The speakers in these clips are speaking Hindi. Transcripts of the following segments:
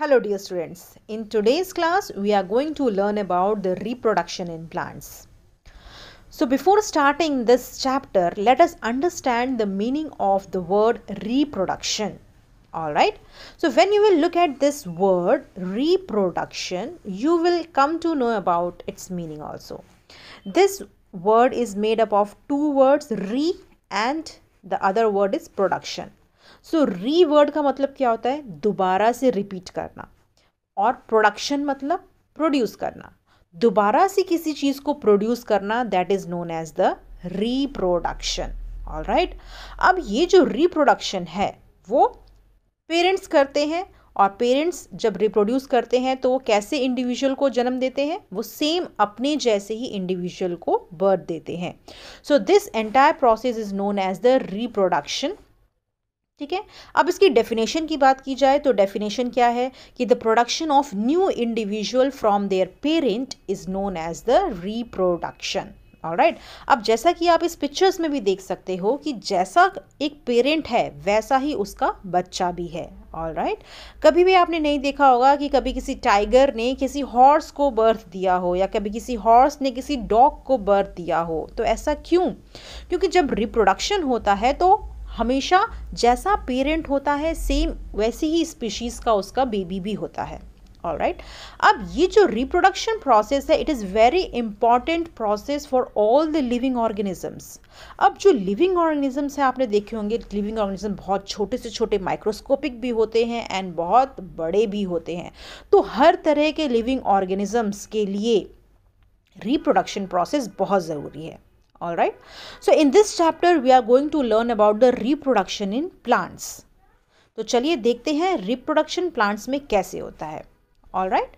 Hello dear students, in today's class we are going to learn about the reproduction in plants. So before starting this chapter, let us understand the meaning of the word reproduction. Alright, so when you will look at this word reproduction, you will come to know about its meaning also. This word is made up of two words re and the other word is production. So reward का मतलब क्या होता है दोबारा से रिपीट करना और प्रोडक्शन मतलब प्रोड्यूस करना दोबारा से किसी चीज़ को प्रोड्यूस करना that is known as the reproduction all right अब ये जो रिप्रोडक्शन है वो पेरेंट्स करते हैं और पेरेंट्स जब रिप्रोड्यूस करते हैं तो वो कैसे इंडिविजुअल को जन्म देते हैं वो सेम अपने जैसे ही इंडिविजुअल को बर्थ देते हैं so this entire process is known as the reproduction ठीक है अब इसकी डेफिनेशन की बात की जाए तो डेफिनेशन क्या है कि the production of new individual from their parent is known as the reproduction right अब जैसा कि आप इस पिक्चर्स में भी देख सकते हो कि जैसा एक पेरेंट है वैसा ही उसका बच्चा भी है ऑल राइट right? कभी भी आपने नहीं देखा होगा कि कभी किसी टाइगर ने किसी हॉर्स को बर्थ दिया हो या कभी किसी हॉर्स ने किसी डॉग को बर्थ दिया हो तो ऐसा क्यों क्योंकि जब रिप्रोडक्शन होता है तो हमेशा जैसा पेरेंट होता है सेम वैसी ही स्पीशीज़ का उसका बेबी भी होता है ऑल राइट अब ये जो रिप्रोडक्शन प्रोसेस है it is very important process for all the living organisms अब जो लिविंग ऑर्गेनिजम्स हैं आपने देखे होंगे लिविंग ऑर्गेनिज्म बहुत छोटे से छोटे माइक्रोस्कोपिक भी होते हैं एंड बहुत बड़े भी होते हैं तो हर तरह के लिविंग ऑर्गेनिजम्स के लिए रिप्रोडक्शन प्रोसेस बहुत ज़रूरी है all right so in this chapter we are going to learn about the reproduction in plants तो चलिए देखते हैं रिप्रोडक्शन प्लांट्स में कैसे होता है ऑल राइट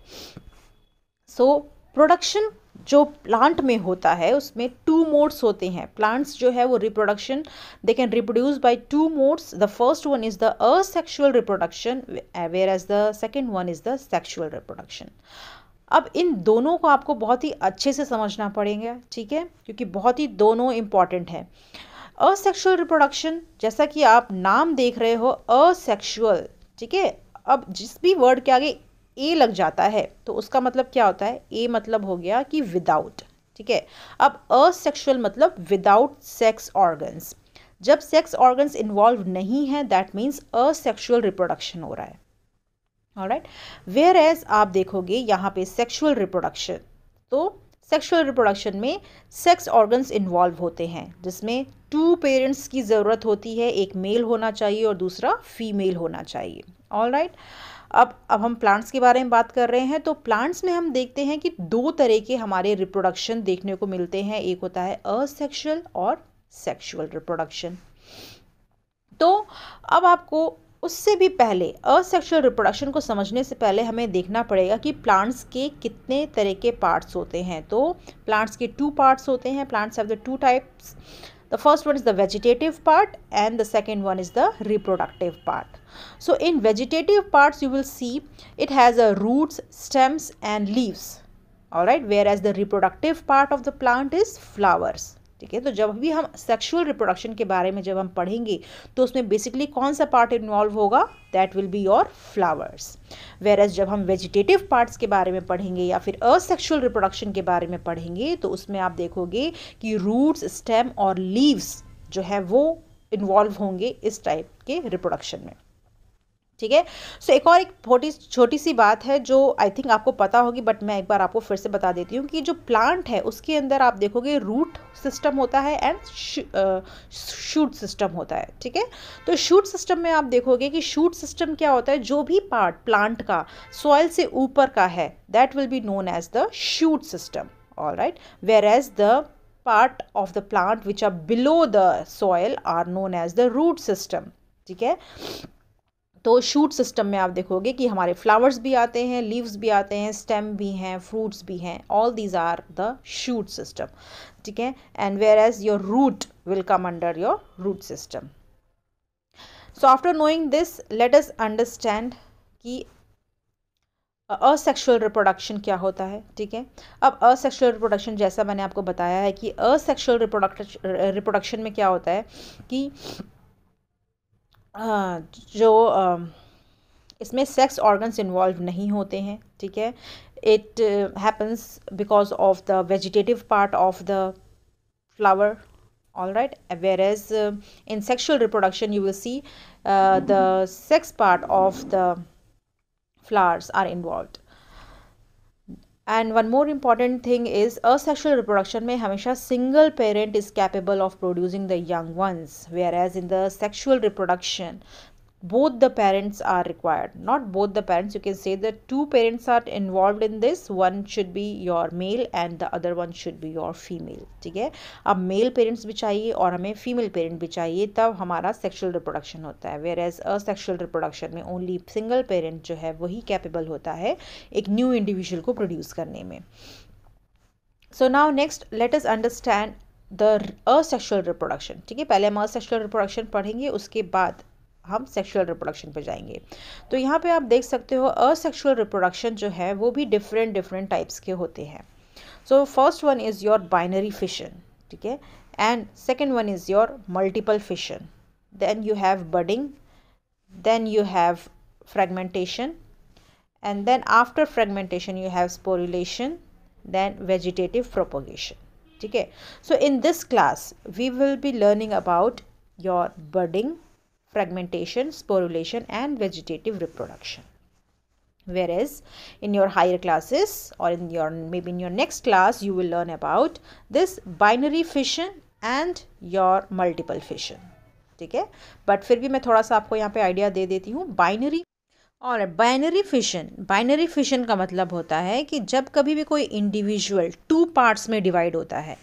सो प्रोडक्शन जो प्लांट में होता है उसमें टू मोड्स होते हैं प्लांट्स जो है वो reproduction they can reproduce by two modes the first one is the asexual reproduction whereas the second one is the sexual reproduction अब इन दोनों को आपको बहुत ही अच्छे से समझना पड़ेगा ठीक है क्योंकि बहुत ही दोनों इम्पॉर्टेंट हैं असेक्शुअल रिप्रोडक्शन जैसा कि आप नाम देख रहे हो असेक्शुअल ठीक है अब जिस भी वर्ड के आगे ए लग जाता है तो उसका मतलब क्या होता है ए मतलब हो गया कि विदाउट ठीक है अब असेक्शुअल मतलब विदाउट सेक्स ऑर्गन्स जब सेक्स ऑर्गन्स इन्वॉल्व नहीं है दैट मीन्स असेक्शुअल रिप्रोडक्शन हो रहा है राइट वेयर एज आप देखोगे यहाँ पे सेक्सुअल रिप्रोडक्शन तो सेक्सुअल रिप्रोडक्शन में सेक्स ऑर्गन्स इन्वॉल्व होते हैं जिसमें टू पेरेंट्स की ज़रूरत होती है एक मेल होना चाहिए और दूसरा फीमेल होना चाहिए ऑल राइट अब अब हम प्लांट्स के बारे में बात कर रहे हैं तो प्लांट्स में हम देखते हैं कि दो तरह के हमारे रिप्रोडक्शन देखने को मिलते हैं एक होता है असेक्शुअल और सेक्शुअल रिप्रोडक्शन तो अब आपको उससे भी पहले असेक्शुअल रिप्रोडक्शन को समझने से पहले हमें देखना पड़ेगा कि प्लांट्स के कितने तरह के पार्ट्स होते हैं तो प्लांट्स के टू पार्ट्स होते हैं plants have the two types the first one is the vegetative part and the second one is the reproductive part so in vegetative parts you will see it has a roots stems and leaves all right whereas the reproductive part of the plant is flowers ठीक है तो जब भी हम सेक्शुअल रिप्रोडक्शन के बारे में जब हम पढ़ेंगे तो उसमें बेसिकली कौन सा पार्ट इन्वॉल्व होगा that will be your flowers whereas जब हम वेजिटेटिव पार्ट्स के बारे में पढ़ेंगे या फिर असेक्शुअल रिप्रोडक्शन के बारे में पढ़ेंगे तो उसमें आप देखोगे कि रूट्स स्टेम और लीव्स जो है वो इन्वॉल्व होंगे इस टाइप के रिप्रोडक्शन में ठीक है सो एक और एक छोटी छोटी सी बात है जो आई थिंक आपको पता होगी बट मैं एक बार आपको फिर से बता देती हूँ कि जो प्लांट है उसके अंदर आप देखोगे रूट सिस्टम होता है एंड शूट सिस्टम होता है ठीक है तो शूट सिस्टम में आप देखोगे कि शूट सिस्टम क्या होता है जो भी पार्ट प्लांट का सॉइल से ऊपर का है that will be known as the shoot system all right whereas the part of the plant which are below the soil are known as the root system ठीक है तो शूट सिस्टम में आप देखोगे कि हमारे फ्लावर्स भी आते हैं लीव्स भी आते हैं स्टेम भी हैं फ्रूट्स भी हैं all these are the shoot system ठीक है and whereas your root will come under your root system so after knowing this let us understand कि असेक्शुअल रिप्रोडक्शन क्या होता है ठीक है अब असेक्शुअल रिप्रोडक्शन जैसा मैंने आपको बताया है कि असेक्शुअल रिप्रोडक्ट रिप्रोडक्शन में क्या होता है कि हाँ, जो इसमें सेक्स ऑर्गन्स इन्वॉल्व नहीं होते हैं ठीक है it happens because of the vegetative part of the flower all right whereas in sexual reproduction you will see the sex part of the flowers are involve And one more important thing is asexual reproduction may have a single parent is capable of producing the young ones whereas in the sexual reproduction both the parents are required not both the parents you can say that two parents are involved in this one should be your male and the other one should be your female ठीक है अब मेल पेरेंट्स भी चाहिए और हमें फीमेल पेरेंट भी चाहिए तब हमारा सेक्सुअल रिप्रोडक्शन होता है वेयर एज असेक्शुअल रिप्रोडक्शन में ओनली सिंगल पेरेंट जो है वही कैपेबल होता है एक न्यू इंडिविजुअल को प्रोड्यूस करने में so now next let us understand the असexual रिप्रोडक्शन ठीक है पहले हम असexual रिप्रोडक्शन पढ़ेंगे उसके बाद हम सेक्सुअल रिप्रोडक्शन पे जाएंगे तो यहाँ पे आप देख सकते हो असेक्सुअल रिप्रोडक्शन जो है वो भी डिफरेंट डिफरेंट टाइप्स के होते हैं so first one is your binary fission ठीक है and second one is your multiple fission then you have budding then you have fragmentation and then after fragmentation you have sporulation then vegetative propagation okay so in this class we will be learning about your budding fragmentation, sporulation and vegetative reproduction. Whereas in your higher classes or in your maybe in your next class you will learn about this binary fission and your multiple fission. ठीक है बट फिर भी मैं थोड़ा सा आपको यहाँ पे आइडिया दे देती हूँ बाइनरी और बाइनरी फिशन बाइनरी फिशन का मतलब होता है कि जब कभी भी कोई इंडिविजुअल टू पार्ट्स में डिवाइड होता है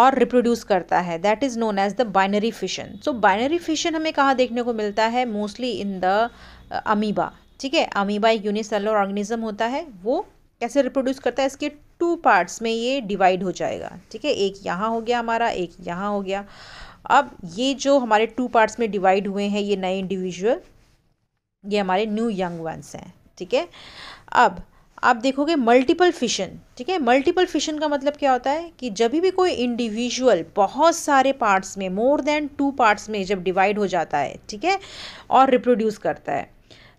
और रिप्रोड्यूस करता है that is known as the binary fission so binary fission हमें कहाँ देखने को मिलता है मोस्टली इन द अमीबा ठीक है अमीबा एक यूनिसेलर ऑर्गेनिज्म होता है वो कैसे रिप्रोड्यूस करता है इसके टू पार्ट्स में ये डिवाइड हो जाएगा ठीक है एक यहाँ हो गया हमारा एक यहाँ हो गया अब ये जो हमारे टू पार्ट्स में डिवाइड हुए हैं ये नए इंडिविजुअल ये हमारे न्यू यंग वंस हैं ठीक है अब आप देखोगे मल्टीपल फिशन ठीक है मल्टीपल फिशन का मतलब क्या होता है कि जब भी कोई इंडिविजुअल बहुत सारे पार्ट्स में मोर देन टू पार्ट्स में जब डिवाइड हो जाता है ठीक है और रिप्रोड्यूस करता है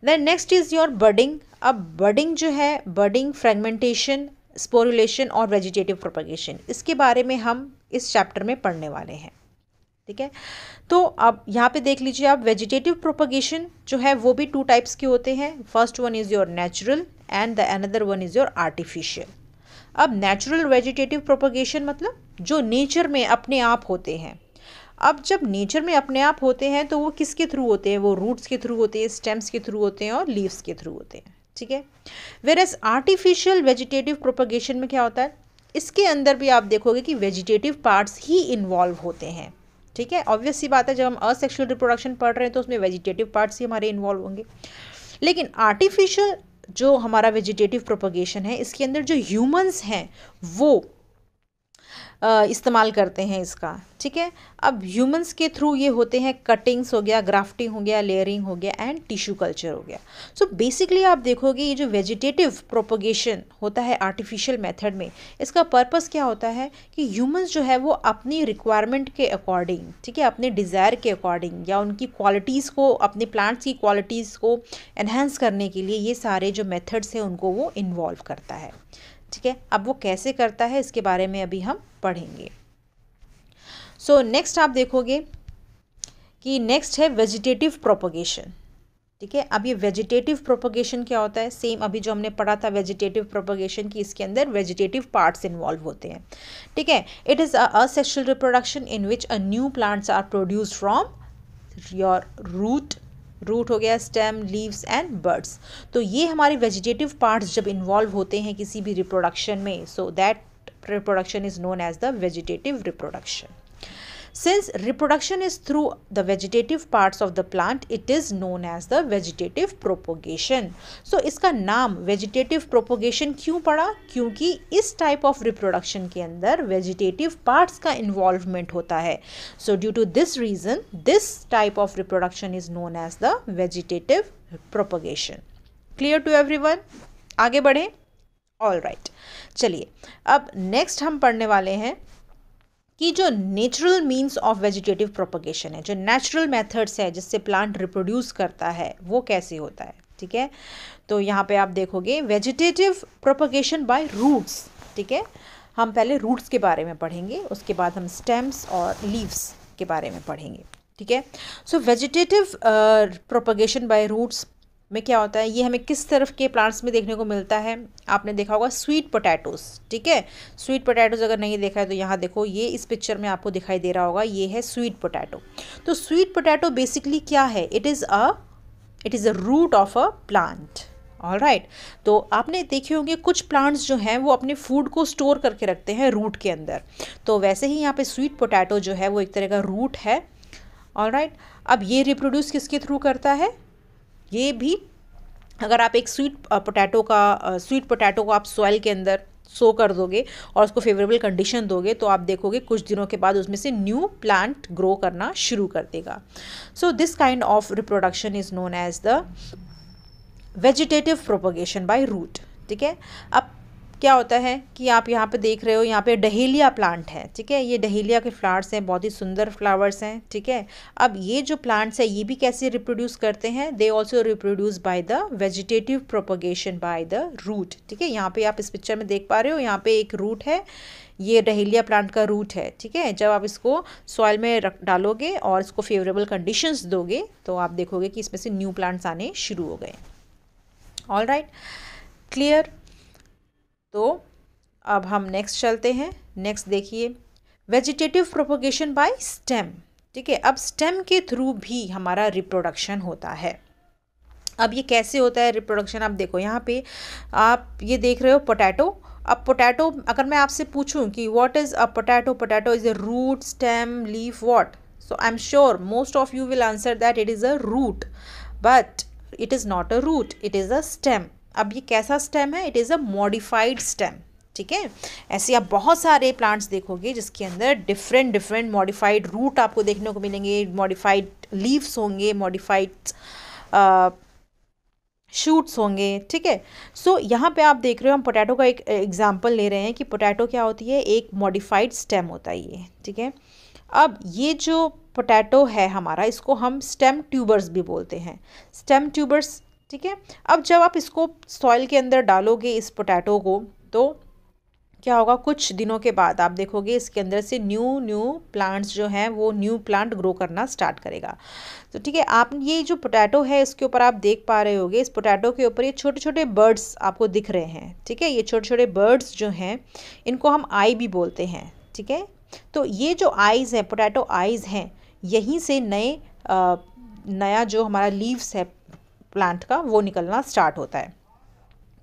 then next is your budding अब बर्डिंग जो है बर्डिंग फ्रेगमेंटेशन स्पोरुलेशन और वेजिटेटिव प्रोपगेशन इसके बारे में हम इस चैप्टर में पढ़ने वाले हैं ठीक है तो अब यहाँ पे देख लीजिए आप वेजिटेटिव प्रोपगेशन जो है वो भी टू टाइप्स के होते हैं first one is your natural and the another one is your artificial अब नेचुरल वेजिटेटिव प्रोपोगेशन मतलब जो नेचर में अपने आप होते हैं अब जब नेचर में अपने आप होते हैं तो वो किसके थ्रू होते हैं वो रूट्स के थ्रू होते हैं स्टेम्स के थ्रू होते हैं और लीव्स के थ्रू होते हैं ठीक है whereas artificial vegetative propagation में क्या होता है इसके अंदर भी आप देखोगे कि वेजिटेटिव पार्ट्स ही इन्वॉल्व होते हैं ठीक है ऑब्वियस सी बात है जब हम असेक्शुअल रिप्रोडक्शन पढ़ रहे हैं तो उसमें वेजिटेटिव पार्ट्स ही हमारे इन्वॉल्व होंगे लेकिन आर्टिफिशियल जो हमारा वेजिटेटिव प्रोपोगेशन है इसके अंदर जो ह्यूमंस हैं वो इस्तेमाल करते हैं इसका ठीक है अब ह्यूमंस के थ्रू ये होते हैं कटिंग्स हो गया ग्राफ्टिंग हो गया लेयरिंग हो गया एंड टिश्यू कल्चर हो गया सो so बेसिकली आप देखोगे ये जो वेजिटेटिव प्रोपोगेशन होता है आर्टिफिशियल मेथड में इसका पर्पस क्या होता है कि ह्यूमंस जो है वो अपनी रिक्वायरमेंट के अकॉर्डिंग ठीक है अपने डिज़ायर के अकॉर्डिंग या उनकी क्वालिटीज़ को अपने प्लांट्स की क्वालिटीज़ को एनहेंस करने के लिए ये सारे जो मेथड्स हैं उनको वो इन्वॉल्व करता है ठीक है अब वो कैसे करता है इसके बारे में अभी हम पढ़ेंगे सो so, नेक्स्ट आप देखोगे कि नेक्स्ट है वेजिटेटिव प्रोपोगेशन ठीक है अब ये वेजिटेटिव प्रोपोगेशन क्या होता है सेम अभी जो हमने पढ़ा था वेजिटेटिव प्रोपोगेशन की इसके अंदर वेजिटेटिव पार्ट्स इन्वॉल्व होते हैं ठीक है it is a asexual reproduction in which a new plants are produce from your root root हो गया स्टेम लीव्स एंड बर्ड्स तो ये हमारे वेजिटेटिव पार्ट्स जब इन्वॉल्व होते हैं किसी भी रिप्रोडक्शन में so that reproduction is known as the vegetative reproduction Since reproduction is through the vegetative parts of the plant, it is known as the vegetative propagation. So iska naam vegetative propagation kyun pada kyunki is type of reproduction ke andar vegetative parts ka involvement hota hai So due to this reason, this type of reproduction is known as the vegetative propagation. Clear to everyone? aage badhe all right. चलिए अब नेक्स्ट हम पढ़ने वाले हैं कि जो natural means of vegetative propagation है जो नेचुरल मेथड्स है जिससे प्लांट रिप्रोड्यूस करता है वो कैसे होता है ठीक है तो यहाँ पे आप देखोगे वेजिटेटिव प्रोपोगेशन बाय रूट्स ठीक है हम पहले रूट्स के बारे में पढ़ेंगे उसके बाद हम स्टेम्स और लीव्स के बारे में पढ़ेंगे ठीक है so vegetative propagation by roots में क्या होता है ये हमें किस तरफ के प्लांट्स में देखने को मिलता है आपने देखा होगा स्वीट पोटैटोज ठीक है स्वीट पोटैटोज अगर नहीं देखा है तो यहाँ देखो ये इस पिक्चर में आपको दिखाई दे रहा होगा ये है स्वीट पोटैटो तो स्वीट पोटैटो बेसिकली क्या है it is a it is a root of a plant all right तो आपने देखे होंगे कुछ प्लांट्स जो हैं वो अपने फूड को स्टोर करके रखते हैं रूट के अंदर तो वैसे ही यहाँ पे स्वीट पोटैटो जो है वो एक तरह का रूट है ऑल राइट right? अब ये रिप्रोड्यूस किसके थ्रू करता है ये भी अगर आप एक स्वीट पोटैटो का स्वीट पोटैटो को आप सॉइल के अंदर सो कर दोगे और उसको फेवरेबल कंडीशन दोगे तो आप देखोगे कुछ दिनों के बाद उसमें से न्यू प्लांट ग्रो करना शुरू कर देगा so this kind of reproduction is known as the vegetative propagation by root ठीक है अब क्या होता है कि आप यहाँ पे देख रहे हो यहाँ पे डहेलिया प्लांट है ठीक है ये डहेलिया के फ्लावर्स हैं बहुत ही सुंदर फ्लावर्स हैं ठीक है अब ये जो प्लांट्स है ये भी कैसे रिप्रोड्यूस करते हैं they also reproduce by the vegetative propagation by the root ठीक है यहाँ पे आप इस पिक्चर में देख पा रहे हो यहाँ पे एक रूट है ये डहेलिया प्लांट का रूट है ठीक है जब आप इसको सॉइल में रख डालोगे और इसको फेवरेबल कंडीशंस दोगे तो आप देखोगे कि इसमें से न्यू प्लांट्स आने शुरू हो गए ऑल राइट क्लियर तो अब हम नेक्स्ट चलते हैं नेक्स्ट देखिए वेजिटेटिव प्रोपोगेशन बाय स्टेम ठीक है अब स्टेम के थ्रू भी हमारा रिप्रोडक्शन होता है अब ये कैसे होता है रिप्रोडक्शन आप देखो यहाँ पे आप ये देख रहे हो पोटैटो अब पोटैटो अगर मैं आपसे पूछूं कि what is a potato potato is a root stem leaf what so I am sure most of you will answer that it is a root but it is not a root it is a stem अब ये कैसा स्टेम है it is a modified stem ठीक है ऐसे आप बहुत सारे प्लांट्स देखोगे जिसके अंदर डिफरेंट डिफरेंट मॉडिफाइड रूट आपको देखने को मिलेंगे मॉडिफाइड लीव्स होंगे मॉडिफाइड शूट्स होंगे ठीक है सो यहाँ पे आप देख रहे हो हम पोटैटो का एक एग्जांपल ले रहे हैं कि पोटैटो क्या होती है एक मॉडिफाइड स्टेम होता है ये ठीक है अब ये जो पोटैटो है हमारा इसको हम स्टेम ट्यूबर्स भी बोलते हैं स्टेम ट्यूबर्स ठीक है अब जब आप इसको सॉइल के अंदर डालोगे इस पोटैटो को तो क्या होगा कुछ दिनों के बाद आप देखोगे इसके अंदर से न्यू न्यू प्लांट्स जो हैं वो न्यू प्लांट ग्रो करना स्टार्ट करेगा तो ठीक है आप ये जो पोटैटो है इसके ऊपर आप देख पा रहे होगे इस पोटैटो के ऊपर ये छोटे छोटे बर्ड्स आपको दिख रहे हैं ठीक है ये छोटे छोटे बर्ड्स जो हैं इनको हम आई भी बोलते हैं ठीक है तो ये जो आइज़ हैं पोटैटो आइज़ हैं यहीं से नए आ, नया जो हमारा लीव्स है प्लांट का वो निकलना स्टार्ट होता है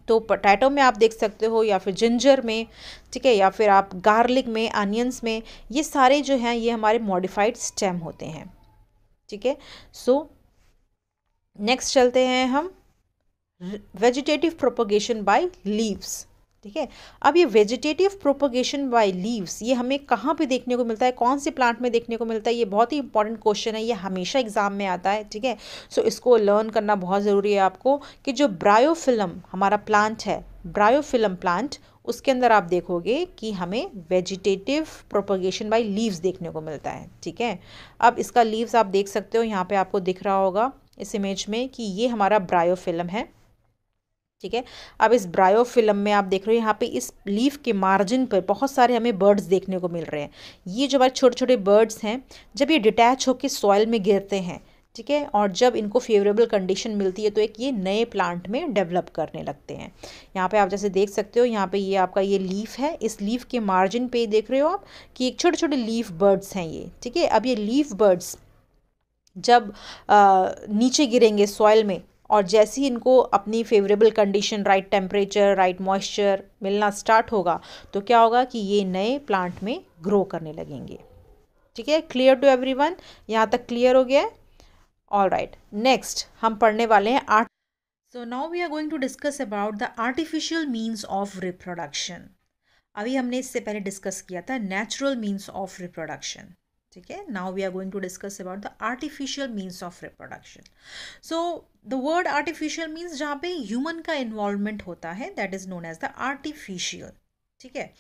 तो पटैटो में आप देख सकते हो या फिर जिंजर में ठीक है या फिर आप गार्लिक में अनियंस में ये सारे जो हैं ये हमारे मॉडिफाइड स्टेम होते हैं ठीक है सो नेक्स्ट चलते हैं हम वेजिटेटिव प्रोपोगेशन बाय लीव्स ठीक है अब ये वेजिटेटिव प्रोपोगेशन बाय लीव्स ये हमें कहाँ पे देखने को मिलता है कौन से प्लांट में देखने को मिलता है ये बहुत ही इंपॉर्टेंट क्वेश्चन है ये हमेशा एग्जाम में आता है ठीक है सो इसको लर्न करना बहुत ज़रूरी है आपको कि जो ब्रायोफिलम हमारा प्लांट है ब्रायोफिलम प्लांट उसके अंदर आप देखोगे कि हमें वेजिटेटिव प्रोपोगेशन बाई लीव्स देखने को मिलता है ठीक है अब इसका लीव्स आप देख सकते हो यहाँ पर आपको दिख रहा होगा इस इमेज में कि ये हमारा ब्रायोफिलम है ठीक है अब इस ब्रायोफिलम में आप देख रहे हो यहाँ पे इस लीफ के मार्जिन पर बहुत सारे हमें बर्ड्स देखने को मिल रहे हैं ये जो हमारे छोटे छोटे बर्ड्स हैं जब ये डिटैच होकर सॉइल में गिरते हैं ठीक है और जब इनको फेवरेबल कंडीशन मिलती है तो एक ये नए प्लांट में डेवलप करने लगते हैं यहाँ पे आप जैसे देख सकते हो यहाँ पे ये आपका ये लीफ है इस लीफ के मार्जिन पे देख रहे हो आप कि एक छोटे छोटे लीफ बर्ड्स हैं ये ठीक है अब ये लीफ बर्ड्स जब आ, नीचे गिरेंगे सॉइल में और जैसे ही इनको अपनी favourable condition right temperature right moisture मिलना स्टार्ट होगा तो क्या होगा कि ये नए प्लांट में ग्रो करने लगेंगे ठीक है क्लियर टू एवरी वन यहाँ तक क्लियर हो गया है ऑल राइट नेक्स्ट हम पढ़ने वाले हैं art so now we are going to discuss about the artificial means of reproduction अभी हमने इससे पहले डिस्कस किया था नेचुरल मीन्स ऑफ रिप्रोडक्शन ठीक है now we are going to discuss about the artificial means of reproduction so the word artificial means जहाँ पे ह्यूमन का इन्वॉल्वमेंट होता है that is known as the artificial ठीक है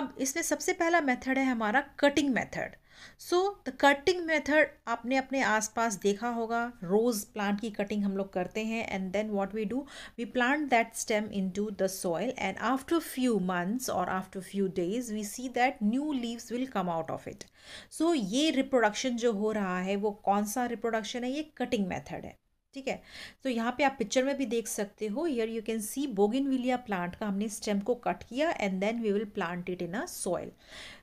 अब इसमें सबसे पहला मेथड है हमारा cutting method so the cutting method आपने अपने आसपास देखा होगा रोज़ प्लांट की कटिंग हम लोग करते हैं and then what we do we plant that stem into the soil and after few months और after few days we see that new leaves will come out of it so ये रिप्रोडक्शन जो हो रहा है वो कौन सा रिप्रोडक्शन है ये कटिंग मैथड है ठीक है तो यहाँ पे आप पिक्चर में भी देख सकते हो yeah you can see bougainvillea plant का हमने स्टेम को कट किया and then we will plant it in a soil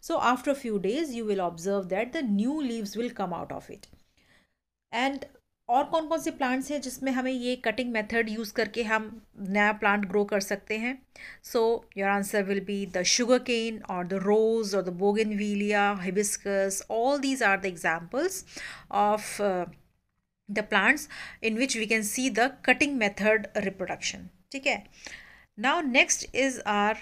so after a few days you will observe that the new leaves will come out of it and और कौन कौन से प्लांट्स हैं जिसमें हमें ये कटिंग मेथड यूज़ करके हम नया प्लांट ग्रो कर सकते हैं so your answer will be the sugar cane और द रोज़ और द विलिया hibiscus all these are the examples of the plants in which we can see the cutting method reproduction ठीक है now next is our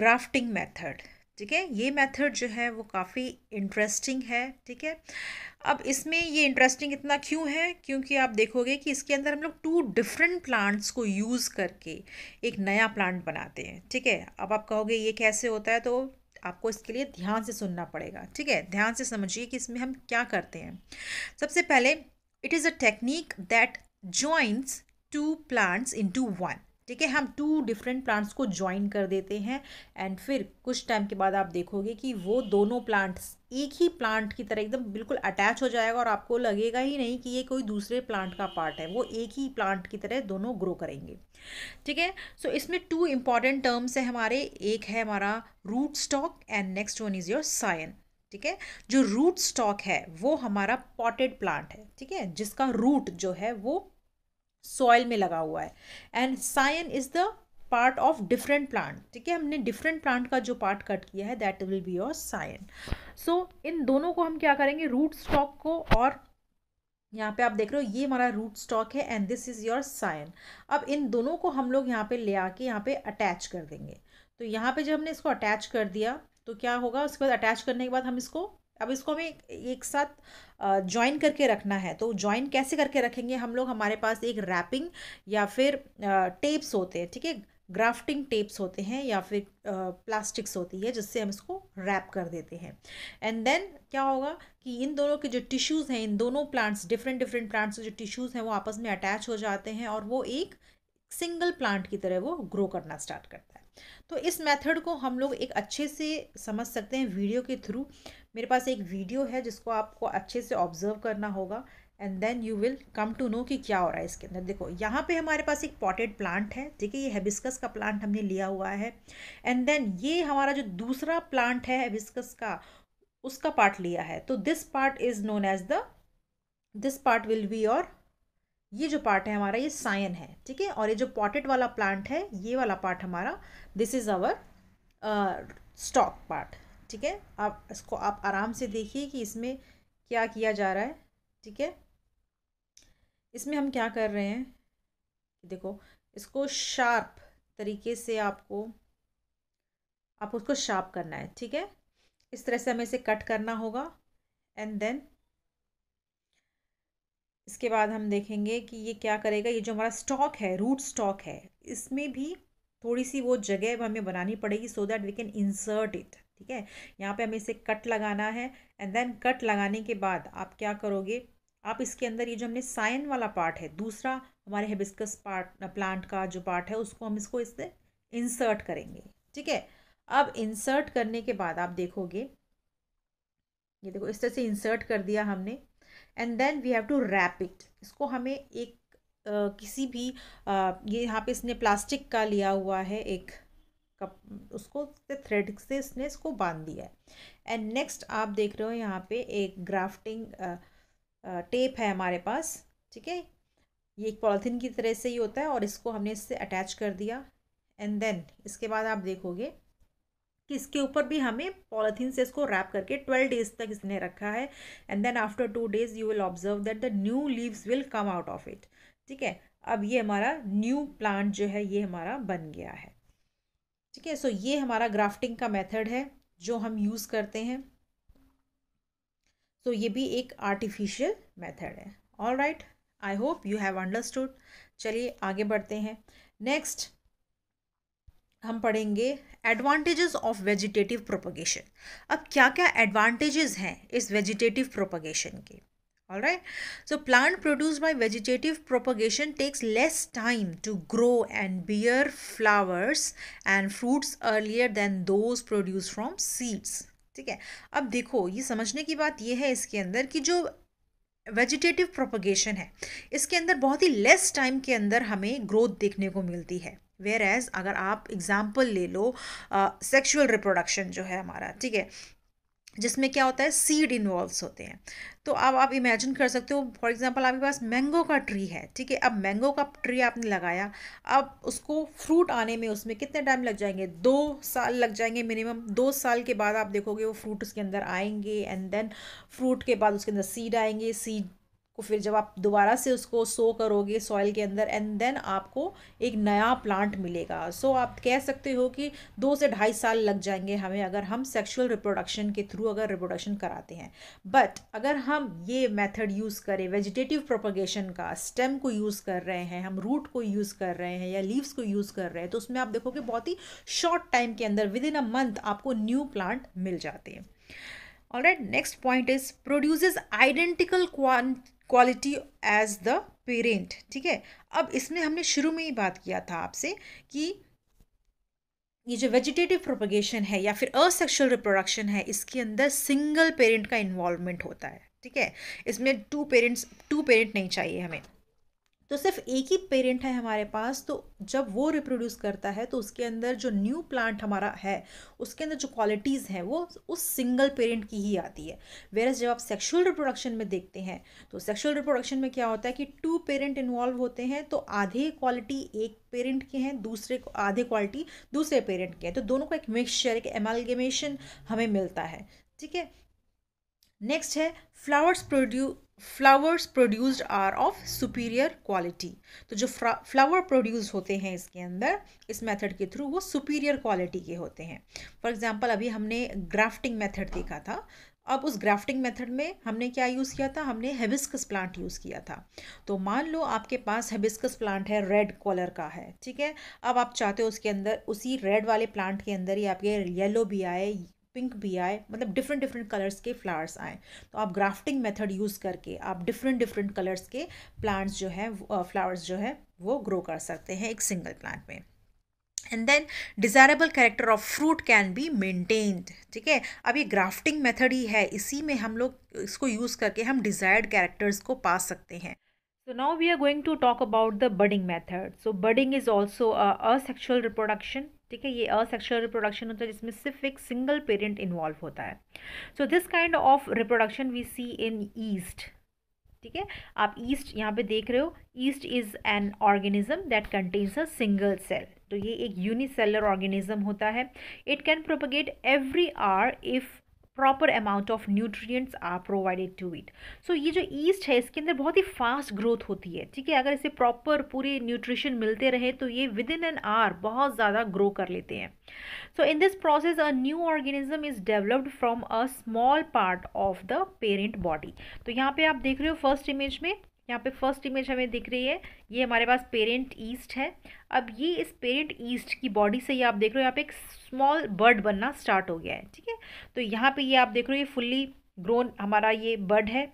grafting method ठीक है ये मेथड जो है वो काफ़ी इंटरेस्टिंग है ठीक है अब इसमें ये इंटरेस्टिंग इतना क्यों है क्योंकि आप देखोगे कि इसके अंदर हम लोग टू डिफरेंट प्लांट्स को यूज़ करके एक नया प्लांट बनाते हैं ठीक है अब आप कहोगे ये कैसे होता है तो आपको इसके लिए ध्यान से सुनना पड़ेगा ठीक है ध्यान से समझिए कि इसमें हम क्या करते हैं सबसे पहले it is a technique that joins two plants into one ठीक है हम टू डिफरेंट प्लांट्स को ज्वाइन कर देते हैं एंड फिर कुछ टाइम के बाद आप देखोगे कि वो दोनों प्लांट्स एक ही प्लांट की तरह एकदम बिल्कुल अटैच हो जाएगा और आपको लगेगा ही नहीं कि ये कोई दूसरे प्लांट का पार्ट है वो एक ही प्लांट की तरह दोनों ग्रो करेंगे ठीक है सो इसमें टू इम्पॉर्टेंट टर्म्स है हमारे एक है हमारा root stock and next one is your scion ठीक है जो रूट स्टॉक है वो हमारा पॉटेड प्लांट है ठीक है जिसका रूट जो है वो सॉइल में लगा हुआ है and scion is the part of different plant ठीक है हमने डिफरेंट प्लांट का जो पार्ट कट किया है that will be your scion so इन दोनों को हम क्या करेंगे रूट स्टॉक को और यहाँ पे आप देख रहे हो ये हमारा रूट स्टॉक है and this is your scion अब इन दोनों को हम लोग यहाँ पे ले आके यहाँ पे अटैच कर देंगे तो यहाँ पे जब हमने इसको अटैच कर दिया तो क्या होगा उसके बाद अटैच करने के बाद हम इसको अब इसको हमें एक साथ ज्वाइन करके रखना है तो ज्वाइन कैसे करके रखेंगे हम लोग हमारे पास एक रैपिंग या फिर टेप्स होते हैं ठीक है ग्राफ्टिंग टेप्स होते हैं या फिर प्लास्टिक्स होती है जिससे हम इसको रैप कर देते हैं एंड देन क्या होगा कि इन दोनों के जो टिश्यूज़ हैं इन दोनों प्लांट्स डिफरेंट डिफरेंट प्लांट्स के जो टिश्यूज़ हैं वो आपस में अटैच हो जाते हैं और वो एक सिंगल प्लांट की तरह वो ग्रो करना स्टार्ट करता है तो इस मेथड को हम लोग एक अच्छे से समझ सकते हैं वीडियो के थ्रू मेरे पास एक वीडियो है जिसको आपको अच्छे से ऑब्जर्व करना होगा and then you will come to know कि क्या हो रहा है इसके अंदर देखो यहाँ पे हमारे पास एक पॉटेड प्लांट है ठीक है ये हेबिस्कस का प्लांट हमने लिया हुआ है एंड देन ये हमारा जो दूसरा प्लांट है हेबिस्कस का उसका पार्ट लिया है तो this part is known as the this part will be your ये जो पार्ट है हमारा ये साइन है ठीक है और ये जो पॉटेड वाला प्लांट है ये वाला पार्ट हमारा this is our stock part ठीक है आप इसको आप आराम से देखिए कि इसमें क्या किया जा रहा है ठीक है इसमें हम क्या कर रहे हैं देखो इसको शार्प तरीके से आपको आप उसको शार्प करना है ठीक है इस तरह से हमें इसे कट करना होगा एंड देन इसके बाद हम देखेंगे कि ये क्या करेगा ये जो हमारा स्टॉक है रूट स्टॉक है इसमें भी थोड़ी सी वो जगह हमें बनानी पड़ेगी so that we can insert it ठीक है यहाँ पे हमें इसे कट लगाना है एंड देन कट लगाने के बाद आप क्या करोगे आप इसके अंदर ये जो हमने साइन वाला पार्ट है दूसरा हमारे हेबिस्कस पार्ट प्लांट का जो पार्ट है उसको हम इसको इससे इंसर्ट करेंगे ठीक है अब इंसर्ट करने के बाद आप देखोगे ये देखो इस तरह से इंसर्ट कर दिया हमने and then we have to wrap it इसको हमें एक आ, किसी भी आ, ये यहाँ पे इसने प्लास्टिक का लिया हुआ है एक कप उसको थ्रेड से इसने इसको बांध दिया है एंड नेक्स्ट आप देख रहे हो यहाँ पे एक ग्राफ्टिंग टेप है हमारे पास ठीक है ये एक पॉलिथीन की तरह से ही होता है और इसको हमने इससे अटैच कर दिया एंड देन इसके बाद आप देखोगे कि इसके ऊपर भी हमें पॉलीथीन से इसको रैप करके ट्वेल्व डेज तक इसने रखा है and then after two days you will observe that the new leaves will come out of it ठीक है अब ये हमारा न्यू प्लांट जो है ये हमारा बन गया है ठीक है सो ये हमारा ग्राफ्टिंग का मेथड है जो हम यूज़ करते हैं सो so, ये भी एक आर्टिफिशियल मेथड है all right I hope you have understood चलिए आगे बढ़ते हैं नेक्स्ट हम पढ़ेंगे एडवांटेजेस ऑफ वेजिटेटिव प्रोपोगेशन अब क्या क्या एडवांटेजेस हैं इस वेजिटेटिव प्रोपोगेशन के all right so plant produce by vegetative propagation takes less time to grow and bear flowers and fruits earlier than those produce from seeds ठीक है अब देखो ये समझने की बात ये है इसके अंदर कि जो वेजिटेटिव प्रोपोगेशन है इसके अंदर बहुत ही लेस टाइम के अंदर हमें ग्रोथ देखने को मिलती है वेयर एज अगर आप एग्जाम्पल ले लो सेक्शुअल uh, रिप्रोडक्शन जो है हमारा ठीक है जिसमें क्या होता है सीड इन्वॉल्व्स होते हैं तो अब आप इमेजिन कर सकते हो फॉर एग्जांपल आपके पास मैंगो का ट्री है ठीक है अब मैंगो का ट्री आपने लगाया अब उसको फ्रूट आने में उसमें कितने टाइम लग जाएंगे दो साल लग जाएंगे मिनिमम दो साल के बाद आप देखोगे वो फ्रूट उसके अंदर आएंगे एंड देन फ्रूट के बाद उसके अंदर सीड आएंगे सीड को फिर जब आप दोबारा से उसको सो करोगे सॉइल के अंदर एंड देन आपको एक नया प्लांट मिलेगा सो so, आप कह सकते हो कि दो से ढाई साल लग जाएंगे हमें अगर हम सेक्सुअल रिप्रोडक्शन के थ्रू अगर रिप्रोडक्शन कराते हैं बट अगर हम ये मेथड यूज़ करें वेजिटेटिव प्रोपगेशन का स्टेम को यूज़ कर रहे हैं हम रूट को यूज़ कर रहे हैं या लीव्स को यूज़ कर रहे हैं तो उसमें आप देखोगे बहुत ही शॉर्ट टाइम के अंदर विद इन अ मंथ आपको न्यू प्लांट मिल जाते हैं all right next point is produces identical quan quality as the parent ठीक है अब इसमें हमने शुरू में ही बात किया था आपसे कि ये जो वेजिटेटिव प्रोपगेशन है या फिर असेक्शुअल रिप्रोडक्शन है इसके अंदर सिंगल पेरेंट का इन्वॉल्वमेंट होता है ठीक है इसमें टू पेरेंट्स टू पेरेंट नहीं चाहिए हमें तो सिर्फ एक ही पेरेंट है हमारे पास तो जब वो रिप्रोड्यूस करता है तो उसके अंदर जो न्यू प्लांट हमारा है उसके अंदर जो क्वालिटीज़ हैं वो उस सिंगल पेरेंट की ही आती है वेरस जब आप सेक्शुअल रिप्रोडक्शन में देखते हैं तो सेक्सुअल रिप्रोडक्शन में क्या होता है कि टू पेरेंट इन्वॉल्व होते हैं तो आधे क्वालिटी एक पेरेंट के हैं दूसरे आधे क्वालिटी दूसरे पेरेंट के हैं तो दोनों का एक मिक्सचर एक एमलगेमेशन हमें मिलता है ठीक है नेक्स्ट है flowers produ flowers produced are of superior quality तो जो फ्लावर प्रोड्यूस होते हैं इसके अंदर इस मेथड के थ्रू वो सुपीरियर क्वालिटी के होते हैं फॉर एग्जांपल अभी हमने ग्राफ्टिंग मेथड देखा था अब उस ग्राफ्टिंग मेथड में हमने क्या यूज़ किया था हमने हेबिस्कस प्लांट यूज़ किया था तो मान लो आपके पास हेबिस्कस प्लांट है रेड कलर का है ठीक है अब आप चाहते हो उसके अंदर उसी रेड वाले प्लांट के अंदर ही आपके येलो भी आए पिंक भी आए मतलब डिफरेंट डिफरेंट कलर्स के फ्लावर्स आए तो आप ग्राफ्टिंग मेथड यूज़ करके आप डिफरेंट डिफरेंट कलर्स के प्लांट्स जो है फ्लावर्स जो है वो ग्रो कर सकते हैं एक सिंगल प्लांट में and then desirable character of fruit can be maintained ठीक है अब ये ग्राफ्टिंग मेथड ही है इसी में हम लोग इसको यूज़ करके हम डिज़ायर्ड कैरेक्टर्स को पा सकते हैं so now we are going to talk about the budding method so budding is also a sexual reproduction ठीक है ये असेक्शुअल रिप्रोडक्शन होता है जिसमें सिर्फ एक सिंगल पेरेंट इन्वॉल्व होता है so this kind of reproduction we see in yeast ठीक है आप ईस्ट यहाँ पे देख रहे हो yeast is an organism that contains a single cell तो ये एक यूनिसेलर ऑर्गेनिज्म होता है it can propagate everywhere if proper amount of nutrients are provided to it so ये जो ईस्ट है इसके अंदर बहुत ही फास्ट ग्रोथ होती है ठीक है अगर इसे प्रॉपर पूरे न्यूट्रिशन मिलते रहे तो ये विद इन एन आवर बहुत ज़्यादा ग्रो कर लेते हैं so in this process a new organism is developed from a small part of the parent body तो यहाँ पे आप देख रहे हो फर्स्ट इमेज में यहाँ पे फर्स्ट इमेज हमें दिख रही है ये हमारे पास पेरेंट ईस्ट है अब ये इस पेरेंट ईस्ट की बॉडी से ये आप देख रहे हो यहाँ पे एक स्मॉल बर्ड बनना स्टार्ट हो गया है ठीक है तो यहाँ पे ये आप देख रहे हो ये फुल्ली ग्रोन हमारा ये बर्ड है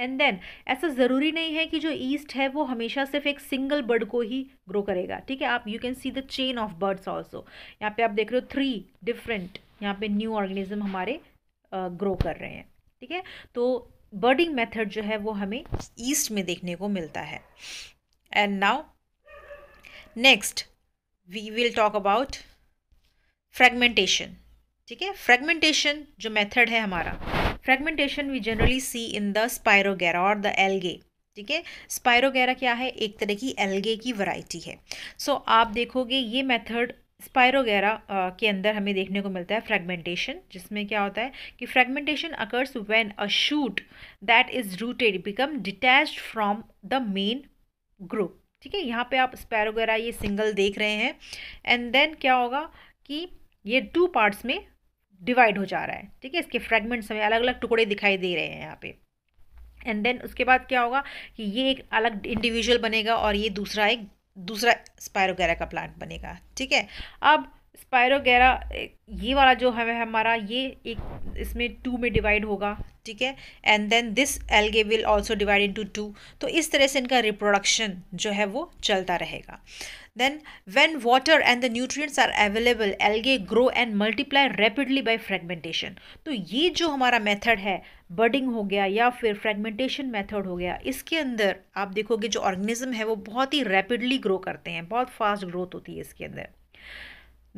एंड देन ऐसा ज़रूरी नहीं है कि जो ईस्ट है वो हमेशा सिर्फ एक सिंगल बर्ड को ही ग्रो करेगा ठीक है आप you can see the chain of buds also यहाँ पे आप देख रहे हो थ्री डिफरेंट यहाँ पे न्यू ऑर्गेनिज्म हमारे ग्रो कर रहे हैं ठीक है तो बर्डिंग मेथड जो है वो हमें ईस्ट में देखने को मिलता है and now next we will talk about fragmentation ठीक है फ्रेगमेंटेशन जो मेथड है हमारा fragmentation we generally see in the spirogyra और द एल्गे ठीक है स्पायरोगेरा क्या है एक तरह की एल्गे की वैरायटी है सो so, आप देखोगे ये मेथड वगैरह के अंदर हमें देखने को मिलता है फ्रेगमेंटेशन जिसमें क्या होता है कि fragmentation occurs when a shoot that is rooted become detach from the main group ठीक है यहाँ पे आप स्पैरोगेरा ये सिंगल देख रहे हैं एंड देन क्या होगा कि ये टू पार्ट्स में डिवाइड हो जा रहा है ठीक है इसके फ्रेगमेंट्स हमें अलग अलग टुकड़े दिखाई दे रहे हैं यहाँ पे एंड देन उसके बाद क्या होगा कि ये एक अलग इंडिविजुअल बनेगा और ये दूसरा एक दूसरा स्पायरोगैरा का प्लांट बनेगा ठीक है अब स्पायरोगेरा ये वाला जो है हमारा ये एक इसमें टू में डिवाइड होगा ठीक है and then this algae will also divide into two तो इस तरह से इनका रिप्रोडक्शन जो है वो चलता रहेगा then when water and the nutrients are available algae grow and multiply rapidly by fragmentation तो ये जो हमारा मेथड है बर्डिंग हो गया या फिर फ्रेगमेंटेशन मेथड हो गया इसके अंदर आप देखोगे जो ऑर्गेनिज्म है वो बहुत ही रैपिडली ग्रो करते हैं बहुत फास्ट ग्रोथ होती है इसके अंदर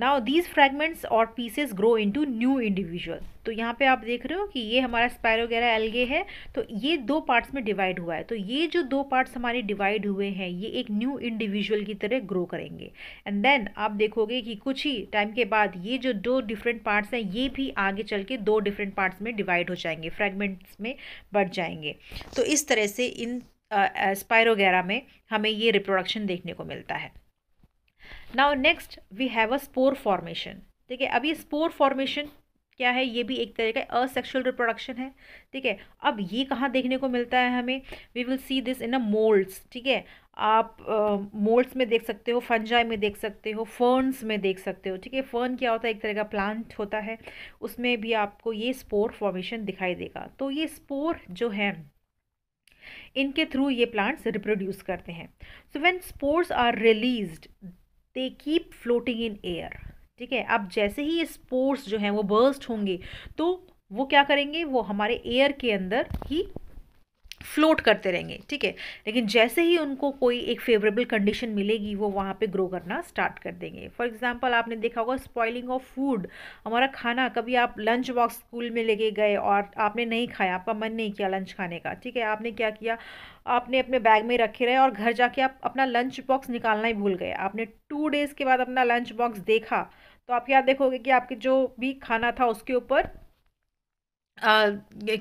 नाउ दीज फ्रैगमेंट्स और pieces grow to new individual तो यहाँ पे आप देख रहे हो कि ये हमारा वगैरह एलगे है तो ये दो पार्ट्स में डिवाइड हुआ है तो ये जो दो पार्ट्स हमारे डिवाइड हुए हैं ये एक न्यू इंडिविजुअल की तरह ग्रो करेंगे एंड देन आप देखोगे कि कुछ ही टाइम के बाद ये जो दो डिफरेंट पार्ट्स हैं ये भी आगे चल के दो डिफरेंट पार्ट्स में डिवाइड हो जाएंगे फ्रेगमेंट्स में बढ़ जाएंगे तो इस तरह से इन वगैरह में हमें ये रिप्रोडक्शन देखने को मिलता है now next we have a spore formation ठीक है अब ये स्पोर फॉर्मेशन क्या है ये भी एक तरह का असेक्शुअल रिप्रोडक्शन है ठीक है अब ये कहाँ देखने को मिलता है हमें we will see this in a moulds ठीक है आप मोल्ड्स uh, में देख सकते हो फंजाई में देख सकते हो फर्न्स में देख सकते हो ठीक है फर्न क्या होता है एक तरह का प्लांट होता है उसमें भी आपको ये स्पोर फॉर्मेशन दिखाई देगा तो ये स्पोर जो है इनके थ्रू ये प्लांट्स रिप्रोड्यूस करते हैं so when spores are release they keep floating in air ठीक है अब जैसे ही ये स्पोर्ट्स जो हैं वो बर्स्ट होंगे तो वो क्या करेंगे वो हमारे एयर के अंदर ही फ्लोट करते रहेंगे ठीक है लेकिन जैसे ही उनको कोई एक फेवरेबल कंडीशन मिलेगी वो वहाँ पे ग्रो करना स्टार्ट कर देंगे फॉर एग्जांपल आपने देखा होगा स्पॉइलिंग ऑफ फूड हमारा खाना कभी आप लंच बॉक्स स्कूल में लेके गए और आपने नहीं खाया आपका मन नहीं किया लंच खाने का ठीक है आपने क्या किया आपने अपने बैग में रखे रहे और घर जाके आप अपना लंच बॉक्स निकालना ही भूल गए आपने टू डेज़ के बाद अपना लंच बॉक्स देखा तो आप क्या देखोगे कि आपके जो भी खाना था उसके ऊपर आ,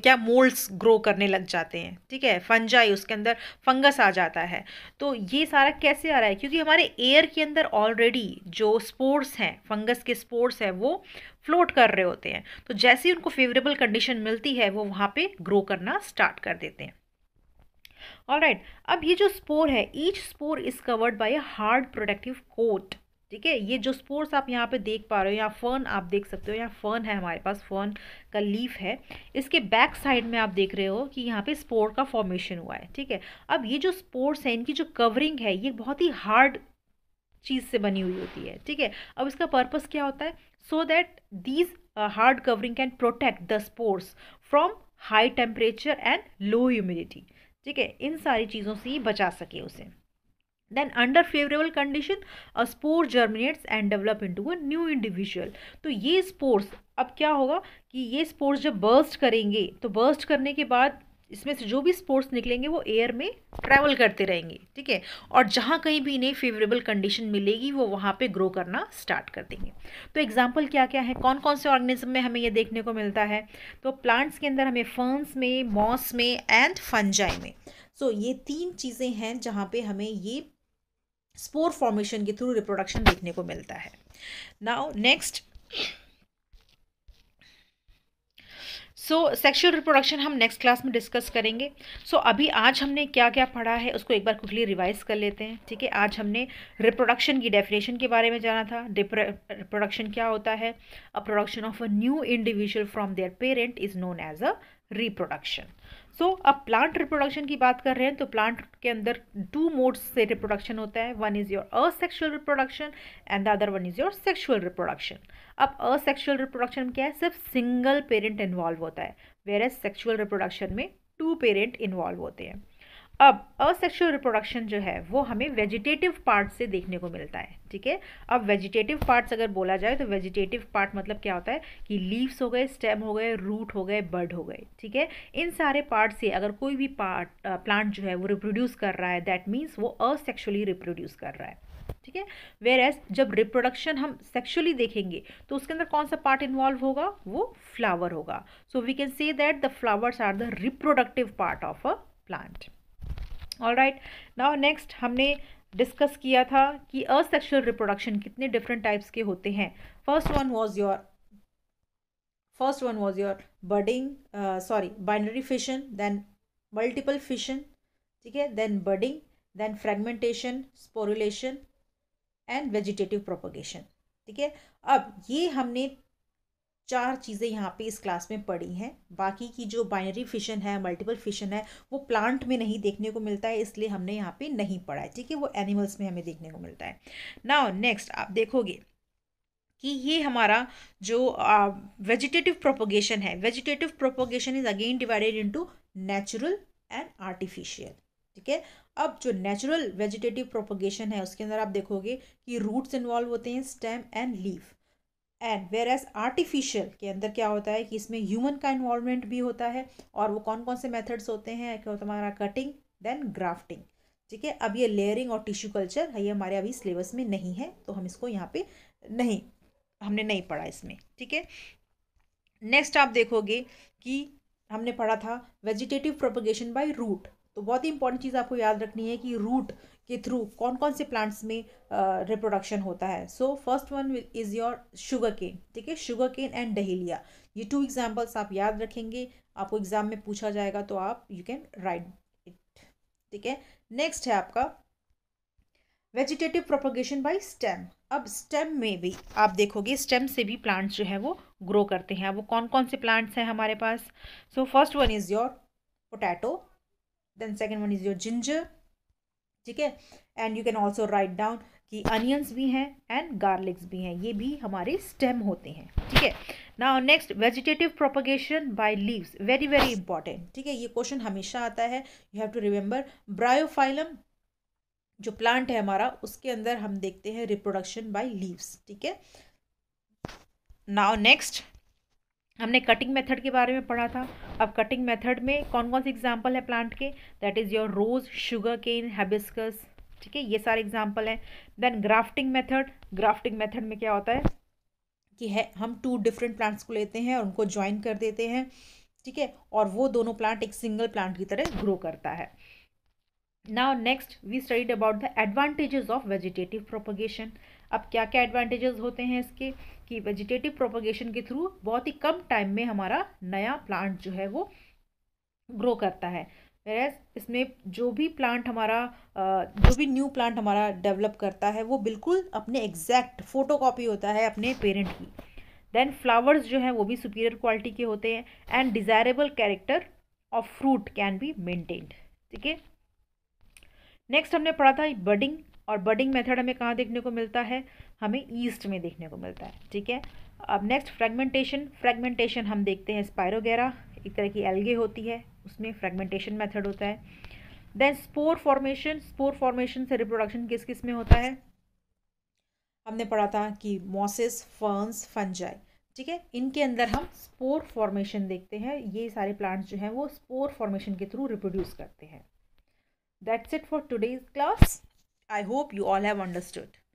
क्या मोल्ड्स ग्रो करने लग जाते हैं ठीक है फंजाई उसके अंदर फंगस आ जाता है तो ये सारा कैसे आ रहा है क्योंकि हमारे एयर के अंदर ऑलरेडी जो स्पोर्ट्स हैं फंगस के स्पोर्ट्स हैं वो फ्लोट कर रहे होते हैं तो जैसे ही उनको फेवरेबल कंडीशन मिलती है वो वहाँ पे ग्रो करना स्टार्ट कर देते हैं ऑल राइट right, अब ये जो स्पोर है each spore is covered by a hard productive coat ठीक है ये जो स्पोर्ट्स आप यहाँ पे देख पा रहे हो यहाँ फर्न आप देख सकते हो यहाँ फर्न है हमारे पास फर्न का लीफ है इसके बैक साइड में आप देख रहे हो कि यहाँ पे स्पोर का फॉर्मेशन हुआ है ठीक है अब ये जो स्पोर्ट्स है इनकी जो कवरिंग है ये बहुत ही हार्ड चीज़ से बनी हुई होती है ठीक है अब इसका पर्पस क्या होता है so that these hard covering can protect the spores from high temperature and low humidity ठीक है इन सारी चीज़ों से ही बचा सके उसे then under favourable condition a spore germinates and develop to a new individual तो ये स्पोर्स अब क्या होगा कि ये स्पोर्स जब बर्स्ट करेंगे तो बर्स्ट करने के बाद इसमें से जो भी स्पोर्ट्स निकलेंगे वो एयर में ट्रैवल करते रहेंगे ठीक है और जहाँ कहीं भी इन्हें फेवरेबल कंडीशन मिलेगी वो वहाँ पे ग्रो करना स्टार्ट कर देंगे तो एग्जांपल क्या क्या है कौन कौन से ऑर्गेनिज्म में हमें ये देखने को मिलता है तो प्लांट्स के अंदर हमें फर्न्स में मॉस में एंड फंजाई में सो so, ये तीन चीज़ें हैं जहाँ पर हमें ये स्पोर फॉर्मेशन के थ्रू रिप्रोडक्शन देखने को मिलता है now next so sexual reproduction हम नेक्स्ट क्लास में डिस्कस करेंगे सो so, अभी आज हमने क्या क्या पढ़ा है उसको एक बार क्विकली रिवाइज कर लेते हैं ठीक है आज हमने रिप्रोडक्शन की डेफिनेशन के बारे में जाना था रिप्रोडक्शन क्या होता है a production of a new individual from their parent is known as a reproduction so so, अब प्लांट रिप्रोडक्शन की बात कर रहे हैं तो प्लांट के अंदर टू मोड्स से रिप्रोडक्शन होता है one is your asexual reproduction and the other one is your sexual reproduction अब असेक्शुअल रिप्रोडक्शन क्या है सिर्फ सिंगल पेरेंट इन्वॉल्व होता है वेर एज सेक्शुअल रिप्रोडक्शन में टू पेरेंट इन्वॉल्व होते हैं अब असेक्शुअल रिप्रोडक्शन जो है वो हमें वेजिटेटिव पार्ट से देखने को मिलता है ठीक है अब वेजिटेटिव पार्ट्स अगर बोला जाए तो वेजिटेटिव पार्ट मतलब क्या होता है कि लीव्स हो गए स्टेम हो गए रूट हो गए बर्ड हो गए ठीक है इन सारे पार्ट से अगर कोई भी पार्ट प्लांट जो है वो रिप्रोड्यूस कर रहा है दैट मीन्स वो असेक्शुअली रिप्रोड्यूस कर रहा है ठीक है वेर एज जब रिप्रोडक्शन हम सेक्शुअली देखेंगे तो उसके अंदर कौन सा पार्ट इन्वॉल्व होगा वो फ्लावर होगा so we can say that the flowers are the reproductive part of a plant all right now next हमने डिस्कस किया था कि असेक्शुअल रिप्रोडक्शन कितने डिफरेंट टाइप्स के होते हैं first one was your first one was your budding sorry binary fission then multiple fission ठीक है then budding then fragmentation sporulation and vegetative propagation ठीक है अब ये हमने चार चीज़ें यहाँ पे इस क्लास में पड़ी हैं बाकी की जो बाइनरी फिशन है मल्टीपल फिशन है वो प्लांट में नहीं देखने को मिलता है इसलिए हमने यहाँ पे नहीं पढ़ा है ठीक है वो एनिमल्स में हमें देखने को मिलता है नाउ नेक्स्ट आप देखोगे कि ये हमारा जो वेजिटेटिव प्रोपोगेशन है vegetative propagation is again divided into natural and artificial ठीक है अब जो नेचुरल वेजिटेटिव प्रोपोगेशन है उसके अंदर आप देखोगे कि रूट्स इन्वॉल्व होते हैं stem and leaf and whereas artificial के अंदर क्या होता है कि इसमें ह्यूमन का इन्वॉल्वमेंट भी होता है और वो कौन कौन से मेथड्स होते हैं क्या होता है हमारा कटिंग देन ग्राफ्टिंग ठीक है अब ये लेयरिंग और टिश्यू कल्चर है ये हमारे अभी सिलेबस में नहीं है तो हम इसको यहाँ पे नहीं हमने नहीं पढ़ा इसमें ठीक है नेक्स्ट आप देखोगे कि हमने पढ़ा था वेजिटेटिव प्रोपोगेशन बाय रूट तो बहुत ही इंपॉर्टेंट चीज़ आपको याद रखनी है कि रूट के थ्रू कौन कौन से प्लांट्स में रिप्रोडक्शन uh, होता है so first one is your sugar cane ठीक है शुगर केन एंड डहेलिया ये टू एग्जाम्पल्स आप याद रखेंगे आपको एग्ज़ाम में पूछा जाएगा तो आप यू कैन राइट इट ठीक है नेक्स्ट है आपका वेजिटेटिव प्रोपोगेशन बाई स्टेम अब स्टेम में भी आप देखोगे स्टेम से भी प्लांट्स जो है वो ग्रो करते हैं वो कौन कौन से प्लांट्स हैं हमारे पास so first one is your potato then second one is your ginger ठीक है and you can also write down कि अनियंस भी हैं एंड गार्लिक्स भी हैं ये भी हमारे स्टेम होते हैं ठीक है ना next vegetative propagation by leaves very very important ठीक है ये क्वेश्चन हमेशा आता है you have to remember bryophyllum जो प्लांट है हमारा उसके अंदर हम देखते हैं रिप्रोडक्शन बाय लीव्स ठीक है नाउ नेक्स्ट हमने कटिंग मेथड के बारे में पढ़ा था अब कटिंग मेथड में कौन कौन से एग्जाम्पल है प्लांट के that is your rose sugar cane hibiscus ठीक है ये सारे एग्जाम्पल हैं then grafting method grafting method में क्या होता है कि है हम टू डिफरेंट प्लांट्स को लेते हैं और उनको ज्वाइन कर देते हैं ठीक है और वो दोनों प्लांट एक सिंगल प्लांट की तरह ग्रो करता है now next we studied about the advantages of vegetative propagation अब क्या क्या एडवांटेजेस होते हैं इसके कि वेजिटेटिव प्रोपोगेशन के थ्रू बहुत ही कम टाइम में हमारा नया प्लांट जो है वो ग्रो करता है इसमें जो भी प्लांट हमारा जो भी न्यू प्लांट हमारा डेवलप करता है वो बिल्कुल अपने एग्जैक्ट फोटो कॉपी होता है अपने पेरेंट की देन फ्लावर्स जो हैं वो भी सुपीरियर क्वालिटी के होते हैं and desirable character of fruit can be maintained ठीक है नेक्स्ट हमने पढ़ा था बडिंग और बडिंग मेथड हमें कहाँ देखने को मिलता है हमें ईस्ट में देखने को मिलता है ठीक है अब नेक्स्ट फ्रेगमेंटेशन फ्रेगमेंटेशन हम देखते हैं स्पायरोगेरा एक तरह की एल्गे होती है उसमें फ्रेगमेंटेशन मेथड होता है then spore formation spore formation से रिप्रोडक्शन किस किस में होता है हमने पढ़ा था कि मॉसिस फर्न्स फंजाई ठीक है इनके अंदर हम स्पोर फॉर्मेशन देखते हैं ये सारे प्लांट्स जो हैं वो स्पोर फॉर्मेशन के थ्रू रिप्रोड्यूस करते हैं that's it for today's class I hope you all have understood